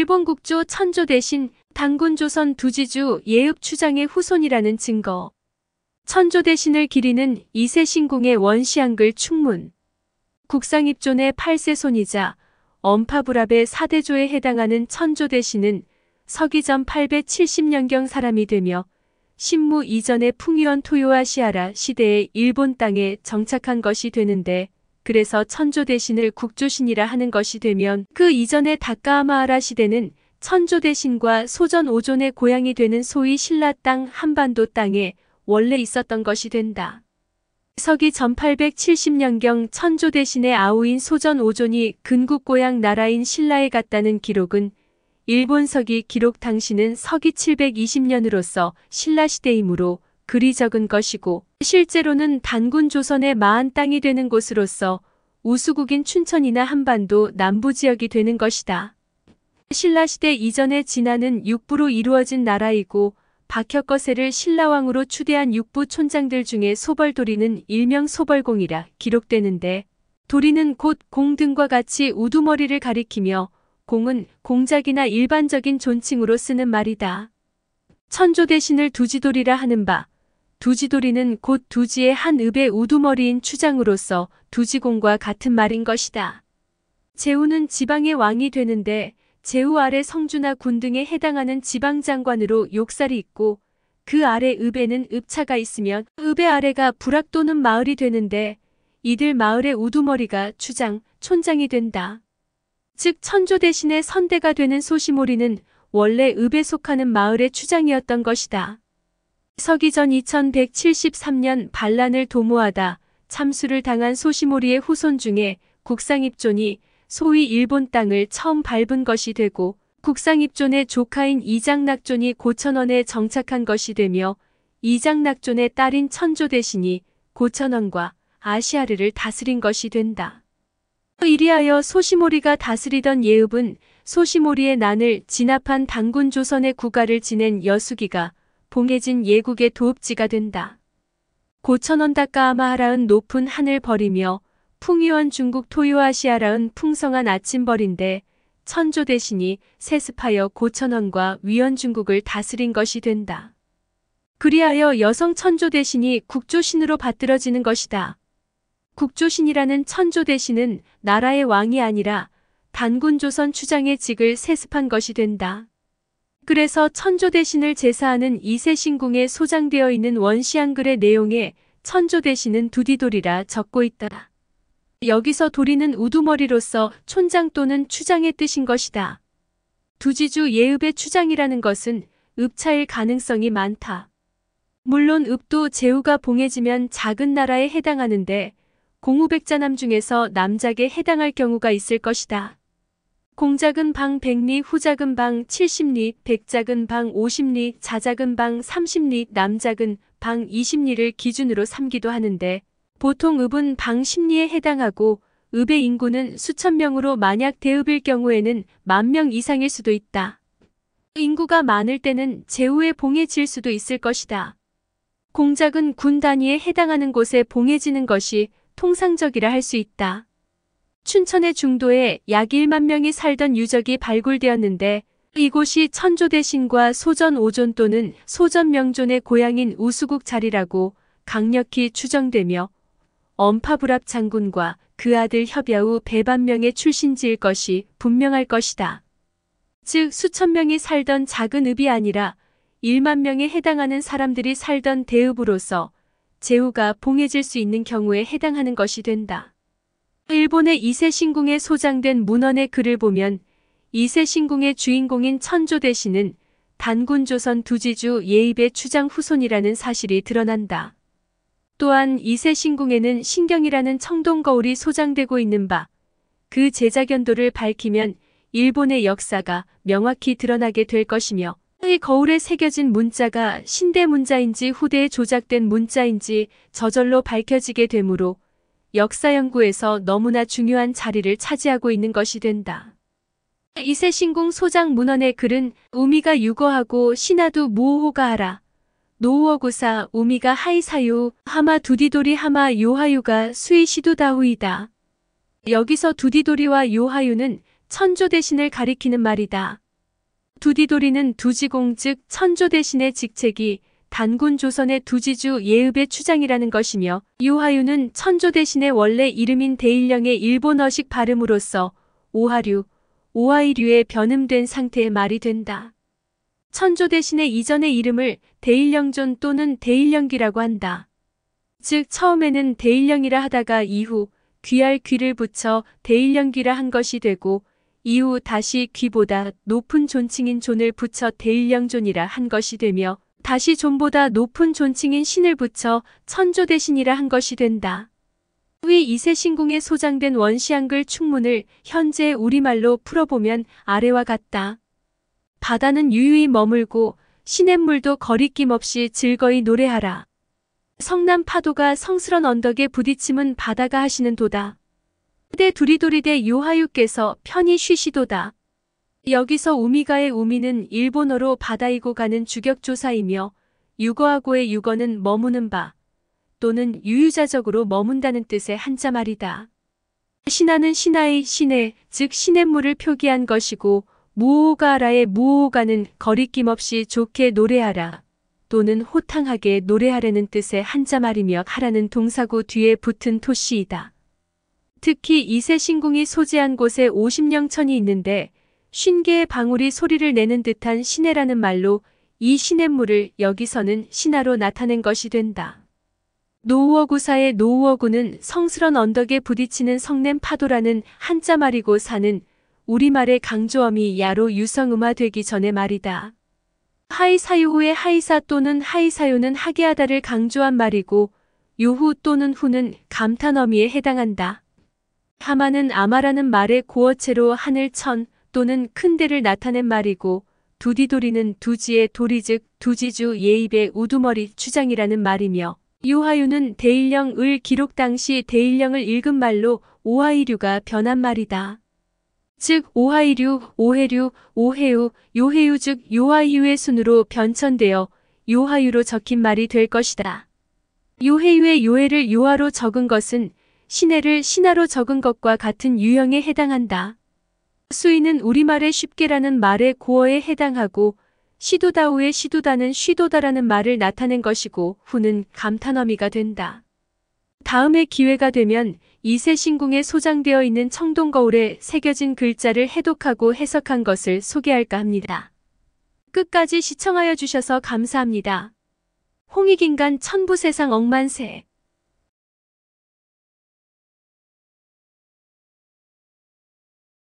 일본 국조 천조 대신 당군 조선 두지주 예읍 추장의 후손이라는 증거. 천조 대신을 기리는 이세 신궁의 원시 한글 충문. 국상입존의 8세 손이자 엄파불합의 4대조에 해당하는 천조 대신은 서기전 870년경 사람이 되며 신무 이전의 풍요한 토요와 시아라 시대의 일본 땅에 정착한 것이 되는데 그래서 천조 대신을 국조신이라 하는 것이 되면 그 이전의 다카아마하라 시대는 천조 대신과 소전 오존의 고향이 되는 소위 신라 땅 한반도 땅에 원래 있었던 것이 된다. 서기 1870년경 천조 대신의 아우인 소전 오존이 근국 고향 나라인 신라에 갔다는 기록은 일본 서기 기록 당시는 서기 720년으로서 신라 시대이므로 그리 적은 것이고 실제로는 단군 조선의 마한 땅이 되는 곳으로서 우수국인 춘천이나 한반도 남부 지역이 되는 것이다. 신라시대 이전에진안는 육부로 이루어진 나라이고 박혁거세를 신라왕으로 추대한 육부 촌장들 중에 소벌도리는 일명 소벌공이라 기록되는데 도리는 곧 공 등과 같이 우두머리를 가리키며 공은 공작이나 일반적인 존칭으로 쓰는 말이다. 천조 대신을 두지돌이라 하는 바 두지돌이는 곧 두지의 한 읍의 우두머리인 추장으로서 두지공과 같은 말인 것이다. 제우는 지방의 왕이 되는데 제우 아래 성주나 군 등에 해당하는 지방장관으로 욕살이 있고 그 아래 읍에는 읍차가 있으면 읍의 아래가 부락 또는 마을이 되는데 이들 마을의 우두머리가 추장, 촌장이 된다. 즉 천조 대신에 선대가 되는 소시모리는 원래 읍에 속하는 마을의 추장이었던 것이다. 서기전 2173년 반란을 도모하다 참수를 당한 소시모리의 후손 중에 국상입존이 소위 일본 땅을 처음 밟은 것이 되고 국상입존의 조카인 이장낙존이 고천원에 정착한 것이 되며 이장낙존의 딸인 천조 대신이 고천원과 아시아르를 다스린 것이 된다. 이리하여 소시모리가 다스리던 예읍은 소시모리의 난을 진압한 당군 조선의 국가를 지낸 여수기가 봉해진 예국의 도읍지가 된다. 고천원 닦아마하라은 높은 하늘 버리며 풍요한 중국 토요아시아라은 풍성한 아침벌인데 천조 대신이 세습하여 고천원과 위원중국을 다스린 것이 된다. 그리하여 여성 천조 대신이 국조신으로 받들어지는 것이다. 국조신이라는 천조 대신은 나라의 왕이 아니라 단군 조선 추장의 직을 세습한 것이 된다. 한글에서 천조 대신을 제사하는 이세신궁에 소장되어 있는 원시 한글의 내용에 천조 대신은 두디돌이라 적고 있다. 여기서 도리는 우두머리로서 촌장 또는 추장의 뜻인 것이다. 두지주 예읍의 추장이라는 것은 읍차일 가능성이 많다. 물론 읍도 제후가 봉해지면 작은 나라에 해당하는데 공우백자남 중에서 남작에 해당할 경우가 있을 것이다. 공작은 방 100리, 후작은 방 70리, 백작은 방 50리, 자작은 방 30리, 남작은 방 20리를 기준으로 삼기도 하는데 보통 읍은 방 10리에 해당하고 읍의 인구는 수천 명으로 만약 대읍일 경우에는 만 명 이상일 수도 있다. 인구가 많을 때는 제후에 봉해질 수도 있을 것이다. 공작은 군 단위에 해당하는 곳에 봉해지는 것이 통상적이라 할 수 있다. 춘천의 중도에 약 1만 명이 살던 유적이 발굴되었는데 이곳이 천조 대신과 소전 오존 또는 소전 명존의 고향인 우수국 자리라고 강력히 추정되며 엄파불합 장군과 그 아들 협야우 배반명의 출신지일 것이 분명할 것이다. 즉 수천 명이 살던 작은 읍이 아니라 1만 명에 해당하는 사람들이 살던 대읍으로서 제후가 봉해질 수 있는 경우에 해당하는 것이 된다. 일본의 이세신궁에 소장된 문헌의 글을 보면 이세신궁의 주인공인 천조대신은 단군조선 두지주 예입의 추장 후손이라는 사실이 드러난다. 또한 이세신궁에는 신경이라는 청동거울이 소장되고 있는 바 그 제작연도를 밝히면 일본의 역사가 명확히 드러나게 될 것이며 이 거울에 새겨진 문자가 신대 문자인지 후대에 조작된 문자인지 저절로 밝혀지게 되므로 역사 연구에서 너무나 중요한 자리를 차지하고 있는 것이 된다. 이세신궁 소장 문헌의 글은 우미가 유거하고 신하도 무호호가 하라. 노우어구사 우미가 하이사유 하마 두디도리 하마 요하유가 수이시도다우이다. 여기서 두디도리와 요하유는 천조 대신을 가리키는 말이다. 두디도리는 두지공 즉 천조 대신의 직책이 단군 조선의 두지주 예읍의 추장이라는 것이며 유하유는 천조 대신에 원래 이름인 대일령의 일본어식 발음으로써 오하류, 오하이류에 변음된 상태의 말이 된다. 천조 대신에 이전의 이름을 대일령존 또는 대일령기라고 한다. 즉 처음에는 대일령이라 하다가 이후 귀할 귀를 붙여 대일령기라한 것이 되고 이후 다시 귀보다 높은 존칭인 존을 붙여 대일령존이라 한 것이 되며 다시 존보다 높은 존칭인 신을 붙여 천조 대신이라 한 것이 된다. 후이 이세신궁에 소장된 원시 한글 충문을 현재 우리말로 풀어보면 아래와 같다. 바다는 유유히 머물고 시냇물도 거리낌 없이 즐거이 노래하라. 성남 파도가 성스런 언덕에 부딪힘은 바다가 하시는 도다. 대 두리도리대 요하유께서 편히 쉬시도다. 여기서 우미가의 우미는 일본어로 바다이고 가는 주격조사이며 유거하고의 유거는 머무는 바 또는 유유자적으로 머문다는 뜻의 한자말이다. 신하는 신하의 시내 즉 시냇물을 표기한 것이고 무오가라의 무오가는 거리낌 없이 좋게 노래하라 또는 호탕하게 노래하라는 뜻의 한자말이며 하라는 동사구 뒤에 붙은 토시이다. 특히 이세신궁이 소재한 곳에 50령천이 있는데 쉰개의 방울이 소리를 내는 듯한 시내라는 말로 이 시냇물을 여기서는 신하로 나타낸 것이 된다. 노우어구사의 노우어구는 성스런 언덕에 부딪히는 성냄 파도라는 한자 말이고 사는 우리말의 강조음이 야로 유성음화되기 전의 말이다. 하이사유후의 하이사 또는 하이사유는 하게하다를 강조한 말이고 유후 또는 후는 감탄어미에 해당한다. 하마는 아마라는 말의 고어체로 하늘 천, 또는 큰 데를 나타낸 말이고 두디돌이는 두지의 도리 즉 두지주 예입의 우두머리 추장이라는 말이며 유하유는 대일령 을 기록 당시 대일령을 읽은 말로 오하이류가 변한 말이다. 즉 오하이류, 오해류, 오해유 요해유 즉 요하이유의 순으로 변천되어 요하유로 적힌 말이 될 것이다. 요해유의 요해를 요하로 적은 것은 신해를 신하로 적은 것과 같은 유형에 해당한다. 수이는 우리말의 쉽게라는 말의 고어에 해당하고 시도다우의 시도다는 쉬도다라는 말을 나타낸 것이고 후는 감탄어미가 된다. 다음에 기회가 되면 이세신궁에 소장되어 있는 청동거울에 새겨진 글자를 해독하고 해석한 것을 소개할까 합니다. 끝까지 시청하여 주셔서 감사합니다. 홍익인간 천부세상 억만세